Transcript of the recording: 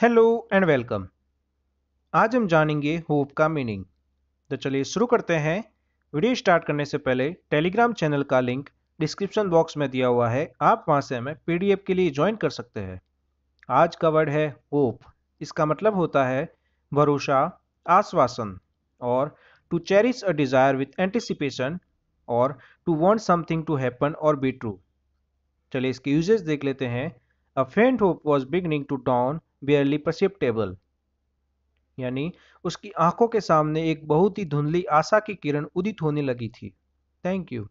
hello and welcome आज हम जानेंगे होप का मीनिंग तो चलिए शुरू करते हैं वीडियो स्टार्ट करने से पहले टेलीग्राम चैनल का लिंक डिस्क्रिप्शन बॉक्स में दिया हुआ है आप वहां से हमें पीडीएफ के लिए ज्वाइन कर सकते हैं आज का वर्ड है होप इसका मतलब होता है भरोसा आश्वासन और to cherish a desire with anticipation और to want something to happen और बी ट्रू चलिए इसके यूजेस देख लेते हैं a faint hope was beginning to dawn barely perceptible यानी उसकी आंखों के सामने एक बहुत ही धुंधली आशा की किरण उदित होने लगी थी थैंक यू